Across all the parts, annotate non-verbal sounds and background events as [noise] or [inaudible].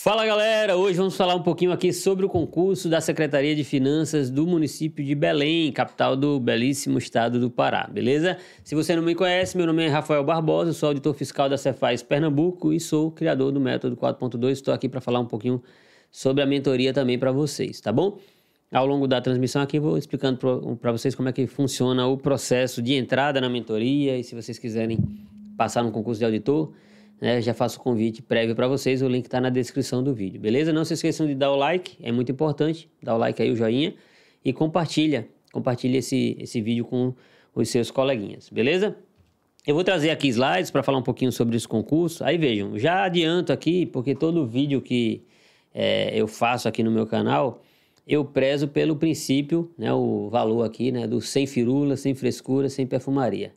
Fala galera, hoje vamos falar um pouquinho aqui sobre o concurso da Secretaria de Finanças do município de Belém, capital do belíssimo estado do Pará, beleza? Se você não me conhece, meu nome é Rafael Barbosa, sou auditor fiscal da Cefaz Pernambuco e sou criador do método 4.2. Estou aqui para falar um pouquinho sobre a mentoria também para vocês, tá bom? Ao longo da transmissão aqui vou explicando para vocês como é que funciona o processo de entrada na mentoria e se vocês quiserem passar no concurso de auditor, né? Já faço o convite prévio para vocês, o link está na descrição do vídeo, beleza? Não se esqueçam de dar o like, é muito importante, dá o like aí, o joinha, e compartilha, compartilha esse, esse vídeo com os seus coleguinhas, beleza? Eu vou trazer aqui slides para falar um pouquinho sobre esse concurso. Aí vejam, já adianto aqui, porque todo vídeo que é, eu faço aqui no meu canal, eu prezo pelo princípio, né, o valor aqui, né, do sem firula, sem frescura, sem perfumaria.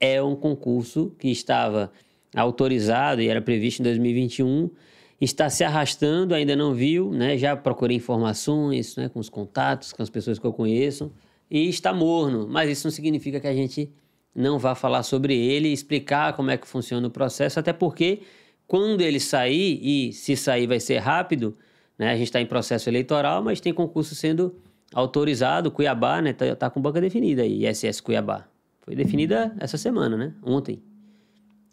É um concurso que estava autorizado e era previsto em 2021, está se arrastando, ainda não viu, né? já procurei informações né? com os contatos, com as pessoas que eu conheço, e está morno. Mas isso não significa que a gente não vá falar sobre ele, explicar como é que funciona o processo, até porque quando ele sair, e se sair vai ser rápido, né? a gente está em processo eleitoral, mas tem concurso sendo autorizado, Cuiabá, né? Tá, tá com banca definida aí, ISS Cuiabá. Foi definida essa semana, né? Ontem.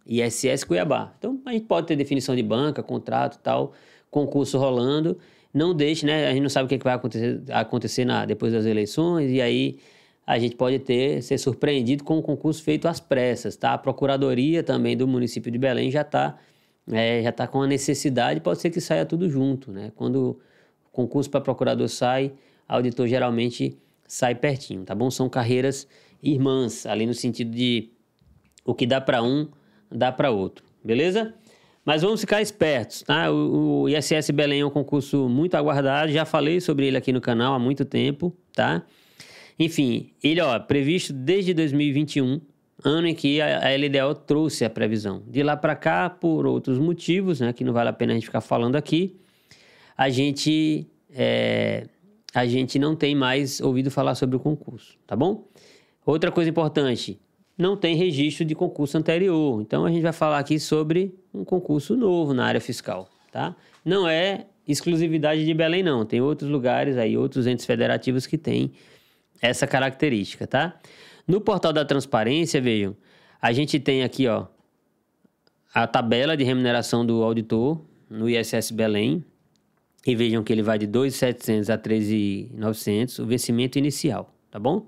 ISS Cuiabá. Então a gente pode ter definição de banca, contrato tal, concurso rolando. Não deixe, né? A gente não sabe o que é vai acontecer, acontecer na, depois das eleições, e aí a gente pode ter ser surpreendido com o concurso feito às pressas, tá? A procuradoria também do município de Belém já está é, já tá com a necessidade, pode ser que saia tudo junto, né? Quando o concurso para procurador sai, auditor geralmente sai pertinho, tá bom? São carreiras irmãs, ali no sentido de o que dá para um dá para outro, beleza? Mas vamos ficar espertos, tá? O, ISS Belém é um concurso muito aguardado, já falei sobre ele aqui no canal há muito tempo, tá? Enfim, ele, ó, previsto desde 2021, ano em que a LDO trouxe a previsão. De lá para cá, por outros motivos, né, que não vale a pena a gente ficar falando aqui, a gente, é, a gente não tem mais ouvido falar sobre o concurso, tá bom? Outra coisa importante, não tem registro de concurso anterior. Então a gente vai falar aqui sobre um concurso novo na área fiscal, tá? Não é exclusividade de Belém não, tem outros lugares aí, outros entes federativos que têm essa característica, tá? No portal da transparência, vejam, a gente tem aqui, ó, a tabela de remuneração do auditor no ISS Belém, e vejam que ele vai de 2.700 a 13.900, o vencimento inicial, tá bom?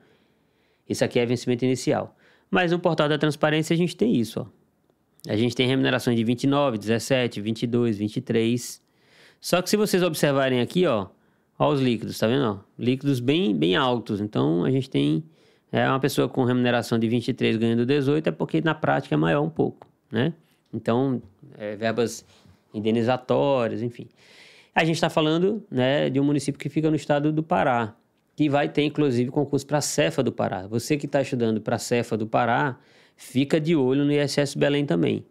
Isso aqui é vencimento inicial. Mas no portal da transparência a gente tem isso, ó. A gente tem remunerações de 29, 17, 22, 23. Só que se vocês observarem aqui, ó, ó os líquidos, tá vendo? Ó? Líquidos bem, bem altos. Então a gente tem é, uma pessoa com remuneração de 23 ganhando 18 é porque na prática é maior um pouco, né? Então, é, verbas indenizatórias, enfim. A gente está falando né, de um município que fica no estado do Pará que vai ter inclusive concurso para a Cefa do Pará. Você que está estudando para a Cefa do Pará, fica de olho no ISS Belém também.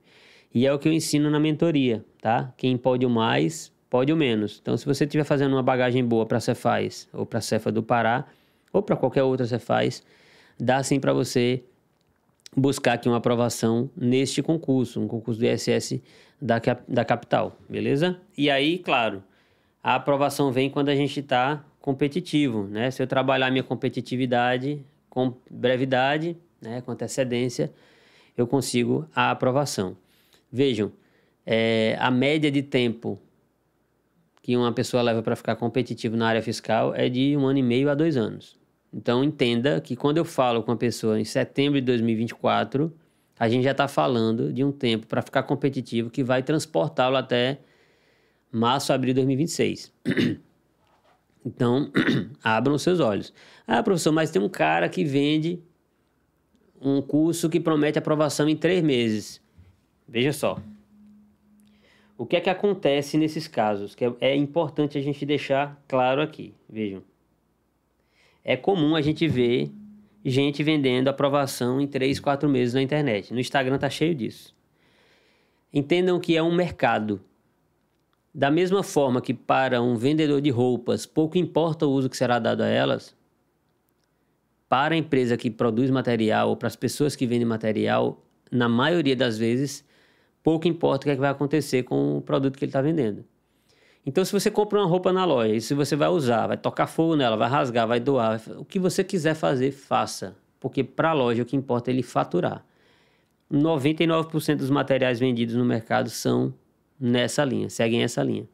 E é o que eu ensino na mentoria, tá? Quem pode o mais, pode o menos. Então, se você estiver fazendo uma bagagem boa para a Cefaz ou para a Cefa do Pará ou para qualquer outra Cefaz, dá sim para você buscar aqui uma aprovação neste concurso, um concurso do ISS da, da capital, beleza? E aí, claro, a aprovação vem quando a gente está competitivo, né? Se eu trabalhar minha competitividade com brevidade, né, com antecedência, eu consigo a aprovação. Vejam, é, a média de tempo que uma pessoa leva para ficar competitivo na área fiscal é de um ano e meio a dois anos. Então entenda que quando eu falo com a pessoa em setembro de 2024, a gente já está falando de um tempo para ficar competitivo que vai transportá-lo até março, abril de 2026. [clears throat] Então, [clears throat] abram os seus olhos. Ah, professor, mas tem um cara que vende um curso que promete aprovação em três meses. Veja só. O que é que acontece nesses casos? Que é, é importante a gente deixar claro aqui. Vejam. É comum a gente ver gente vendendo aprovação em três, quatro meses na internet. No Instagram tá cheio disso. Entendam que é um mercado. Da mesma forma que para um vendedor de roupas pouco importa o uso que será dado a elas, para a empresa que produz material ou para as pessoas que vendem material, na maioria das vezes, pouco importa o que, é que vai acontecer com o produto que ele está vendendo. Então, se você compra uma roupa na loja, e se você vai usar, vai tocar fogo nela, vai rasgar, vai doar, o que você quiser fazer, faça. Porque para a loja o que importa é ele faturar. 99% dos materiais vendidos no mercado são nessa linha, seguem essa linha,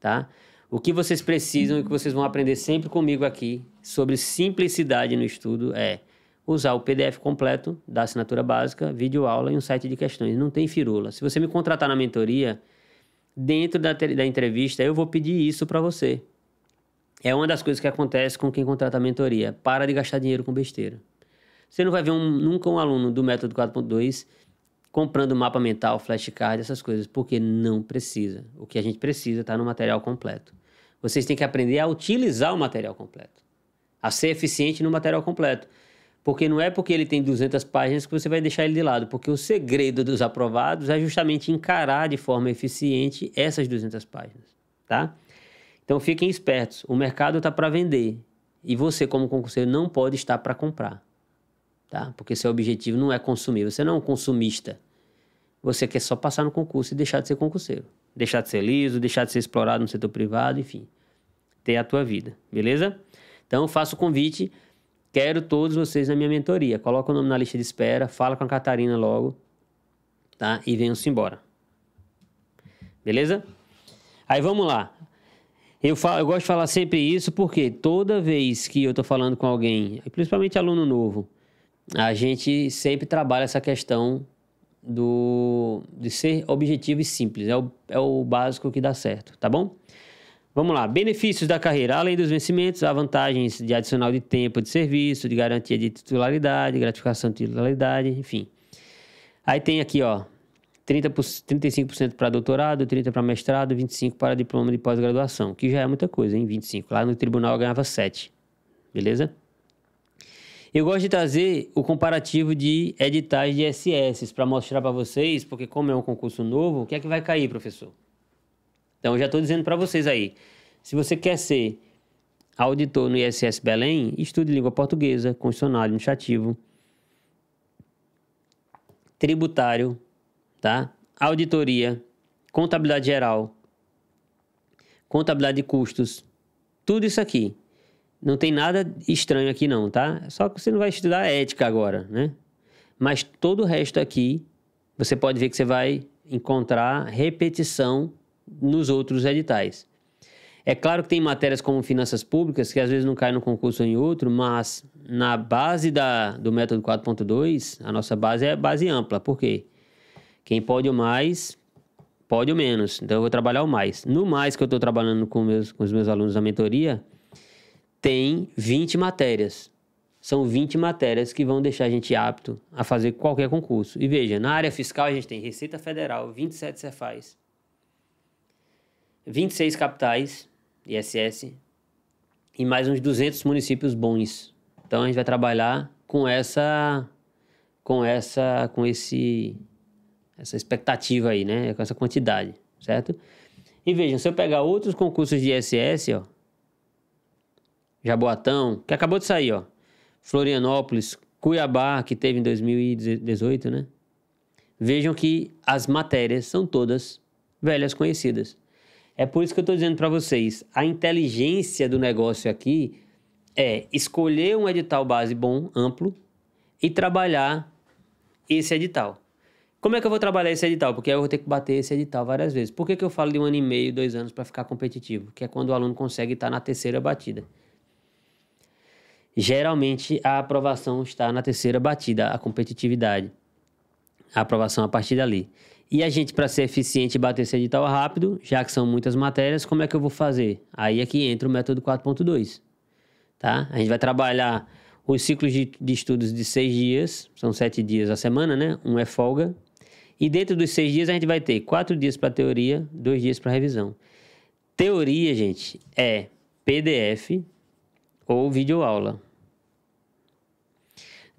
tá? O que vocês precisam e que vocês vão aprender sempre comigo aqui sobre simplicidade no estudo é usar o PDF completo da assinatura básica, vídeo aula e um site de questões. Não tem firula. Se você me contratar na mentoria, dentro da, da entrevista, eu vou pedir isso para você. É uma das coisas que acontece com quem contrata a mentoria. Para de gastar dinheiro com besteira. Você não vai ver um, nunca um aluno do método 4.2 comprando mapa mental, flashcard, essas coisas, porque não precisa. O que a gente precisa está no material completo. Vocês têm que aprender a utilizar o material completo, a ser eficiente no material completo. Porque não é porque ele tem 200 páginas que você vai deixar ele de lado, porque o segredo dos aprovados é justamente encarar de forma eficiente essas 200 páginas, tá? Então fiquem espertos, o mercado está para vender e você como concurseiro não pode estar para comprar tá? Porque seu objetivo não é consumir, você não é um consumista. Você quer só passar no concurso e deixar de ser concurseiro. Deixar de ser liso, deixar de ser explorado no setor privado, enfim. Ter a tua vida, beleza? Então, faço o convite. Quero todos vocês na minha mentoria. Coloca o nome na lista de espera, fala com a Catarina logo, tá? E venham-se embora. Beleza? Aí vamos lá. Eu, falo, eu gosto de falar sempre isso porque toda vez que eu tô falando com alguém, principalmente aluno novo, a gente sempre trabalha essa questão do, de ser objetivo e simples. É o, é o básico que dá certo, tá bom? Vamos lá. Benefícios da carreira. Além dos vencimentos, há vantagens de adicional de tempo de serviço, de garantia de titularidade, gratificação de titularidade, enfim. Aí tem aqui, ó, 30 por, 35% para doutorado, 30% para mestrado, 25% para diploma de pós-graduação, que já é muita coisa, hein? 25%. Lá no tribunal eu ganhava 7%. Beleza? Eu gosto de trazer o comparativo de editais de SS para mostrar para vocês, porque como é um concurso novo, o que é que vai cair, professor? Então, eu já estou dizendo para vocês aí. Se você quer ser auditor no ISS Belém, estude língua portuguesa, constitucional, administrativo, tributário, tá? Auditoria, contabilidade geral, contabilidade de custos, tudo isso aqui. Não tem nada estranho aqui não, tá? Só que você não vai estudar ética agora, né? Mas todo o resto aqui, você pode ver que você vai encontrar repetição nos outros editais. É claro que tem matérias como finanças públicas que às vezes não cai no concurso ou em outro, mas na base da, do método 4.2, a nossa base é base ampla. Por quê? Quem pode o mais, pode o menos. Então eu vou trabalhar o mais. No mais que eu estou trabalhando com, meus, com os meus alunos da mentoria, tem 20 matérias. São 20 matérias que vão deixar a gente apto a fazer qualquer concurso. E veja, na área fiscal a gente tem Receita Federal, 27 Cefaz, 26 capitais, ISS, e mais uns 200 municípios bons. Então a gente vai trabalhar com essa com essa com esse essa expectativa aí, né? Com essa quantidade, certo? E vejam, se eu pegar outros concursos de ISS, ó, Jaboatão, que acabou de sair, ó. Florianópolis, Cuiabá, que teve em 2018, né? Vejam que as matérias são todas velhas conhecidas. É por isso que eu estou dizendo para vocês, a inteligência do negócio aqui é escolher um edital base bom, amplo, e trabalhar esse edital. Como é que eu vou trabalhar esse edital? Porque eu vou ter que bater esse edital várias vezes. Por que, que eu falo de um ano e meio, dois anos para ficar competitivo? Que é quando o aluno consegue estar na terceira batida geralmente a aprovação está na terceira batida, a competitividade. A aprovação a partir dali. E a gente, para ser eficiente e bater esse edital rápido, já que são muitas matérias, como é que eu vou fazer? Aí é que entra o método 4.2. Tá? A gente vai trabalhar os ciclos de, de estudos de seis dias, são sete dias a semana, né? Um é folga. E dentro dos seis dias a gente vai ter quatro dias para teoria, dois dias para revisão. Teoria, gente, é PDF ou videoaula.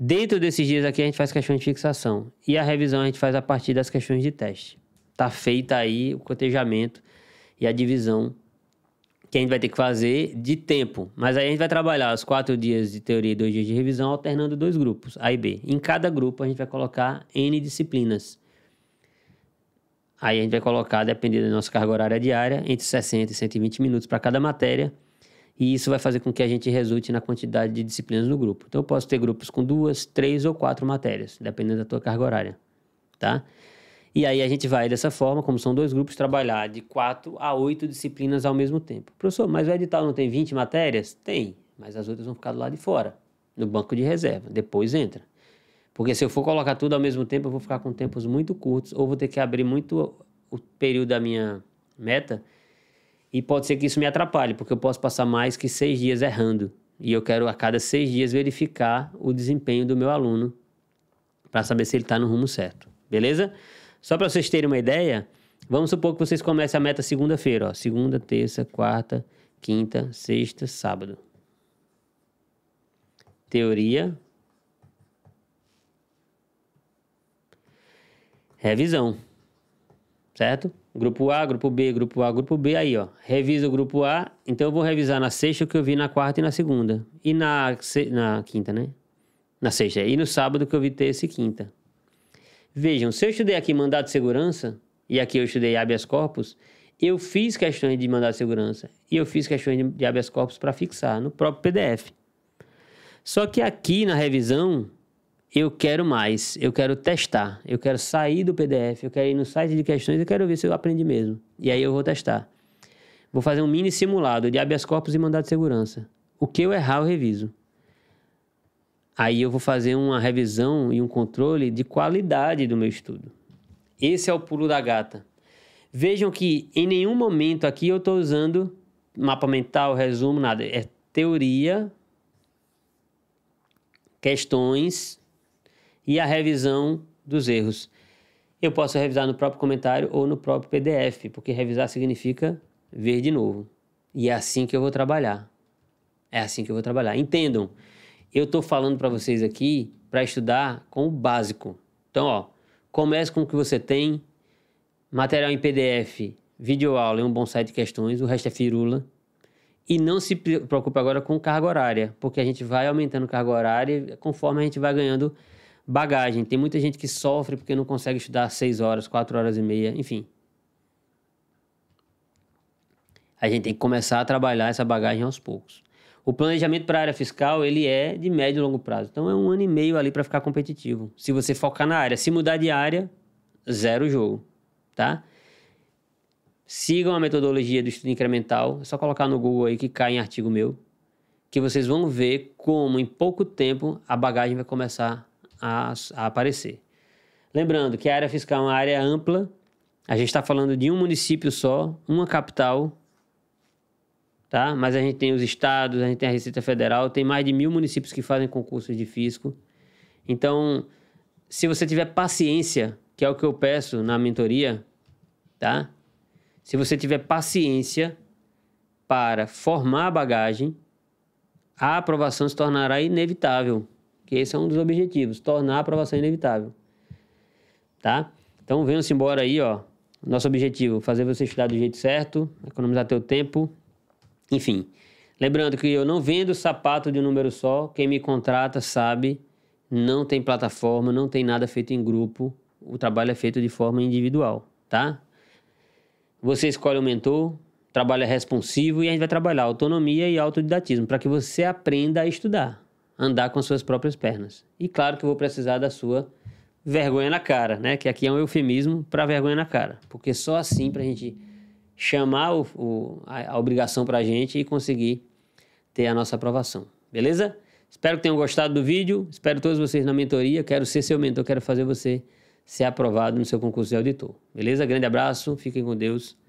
Dentro desses dias aqui a gente faz questões de fixação e a revisão a gente faz a partir das questões de teste. Tá feita aí o cotejamento e a divisão que a gente vai ter que fazer de tempo. Mas aí a gente vai trabalhar os quatro dias de teoria e dois dias de revisão, alternando dois grupos, A e B. Em cada grupo a gente vai colocar N disciplinas. Aí a gente vai colocar, dependendo da nossa carga horária diária, entre 60 e 120 minutos para cada matéria. E isso vai fazer com que a gente resulte na quantidade de disciplinas no grupo. Então, eu posso ter grupos com duas, três ou quatro matérias, dependendo da tua carga horária, tá? E aí a gente vai dessa forma, como são dois grupos, trabalhar de quatro a oito disciplinas ao mesmo tempo. Professor, mas o edital não tem 20 matérias? Tem, mas as outras vão ficar do lado de fora, no banco de reserva. Depois entra. Porque se eu for colocar tudo ao mesmo tempo, eu vou ficar com tempos muito curtos, ou vou ter que abrir muito o período da minha meta e pode ser que isso me atrapalhe, porque eu posso passar mais que seis dias errando. E eu quero a cada seis dias verificar o desempenho do meu aluno para saber se ele está no rumo certo. Beleza? Só para vocês terem uma ideia, vamos supor que vocês comecem a meta segunda-feira, ó, segunda, terça, quarta, quinta, sexta, sábado. Teoria. Revisão. Certo? Grupo A, grupo B, grupo A, grupo B, aí ó, revisa o grupo A, então eu vou revisar na sexta o que eu vi na quarta e na segunda. E na, na quinta, né? Na sexta, e no sábado que eu vi terça e quinta. Vejam, se eu estudei aqui mandado de segurança, e aqui eu estudei habeas corpus, eu fiz questões de mandado de segurança e eu fiz questões de habeas corpus para fixar no próprio PDF. Só que aqui na revisão, eu quero mais, eu quero testar, eu quero sair do PDF, eu quero ir no site de questões, eu quero ver se eu aprendi mesmo. E aí eu vou testar. Vou fazer um mini simulado de habeas corpus e mandado de segurança. O que eu errar, eu reviso. Aí eu vou fazer uma revisão e um controle de qualidade do meu estudo. Esse é o pulo da gata. Vejam que em nenhum momento aqui eu estou usando mapa mental, resumo, nada. É teoria, questões e a revisão dos erros. Eu posso revisar no próprio comentário ou no próprio PDF, porque revisar significa ver de novo. E é assim que eu vou trabalhar. É assim que eu vou trabalhar. Entendam, eu estou falando para vocês aqui para estudar com o básico. Então, ó, comece com o que você tem, material em PDF, vídeo aula é um bom site de questões, o resto é firula. E não se preocupe agora com carga horária, porque a gente vai aumentando carga horária conforme a gente vai ganhando bagagem. Tem muita gente que sofre porque não consegue estudar seis horas, quatro horas e meia, enfim. A gente tem que começar a trabalhar essa bagagem aos poucos. O planejamento para a área fiscal, ele é de médio e longo prazo. Então, é um ano e meio ali para ficar competitivo. Se você focar na área. Se mudar de área, zero jogo, tá? Sigam a metodologia do estudo incremental. É só colocar no Google aí que cai em artigo meu. Que vocês vão ver como, em pouco tempo, a bagagem vai começar a, a aparecer. Lembrando que a área fiscal é uma área ampla, a gente está falando de um município só, uma capital, tá? Mas a gente tem os estados, a gente tem a Receita Federal, tem mais de mil municípios que fazem concursos de fisco. Então, se você tiver paciência, que é o que eu peço na mentoria, tá? Se você tiver paciência para formar a bagagem, a aprovação se tornará inevitável que esse é um dos objetivos, tornar a aprovação inevitável. Tá? Então venham-se embora aí, ó. Nosso objetivo, fazer você estudar do jeito certo, economizar teu tempo, enfim. Lembrando que eu não vendo sapato de um número só, quem me contrata sabe, não tem plataforma, não tem nada feito em grupo, o trabalho é feito de forma individual, tá? Você escolhe um mentor, trabalho é responsivo e a gente vai trabalhar autonomia e autodidatismo para que você aprenda a estudar andar com as suas próprias pernas. E claro que eu vou precisar da sua vergonha na cara, né? Que aqui é um eufemismo para vergonha na cara, porque só assim para a gente chamar o, o, a, a obrigação para a gente e conseguir ter a nossa aprovação. Beleza? Espero que tenham gostado do vídeo. Espero todos vocês na mentoria. Quero ser seu mentor, quero fazer você ser aprovado no seu concurso de auditor. Beleza? Grande abraço, fiquem com Deus.